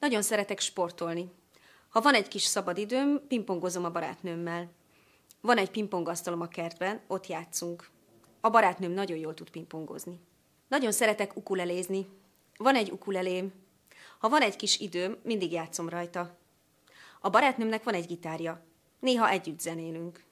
Nagyon szeretek sportolni. Ha van egy kis szabad időm, pingpongozom a barátnőmmel. Van egy pingpongasztalom a kertben, ott játszunk. A barátnőm nagyon jól tud pingpongozni. Nagyon szeretek ukulelézni. Van egy ukulelém. Ha van egy kis időm, mindig játszom rajta. A barátnőmnek van egy gitárja. Néha együtt zenélünk.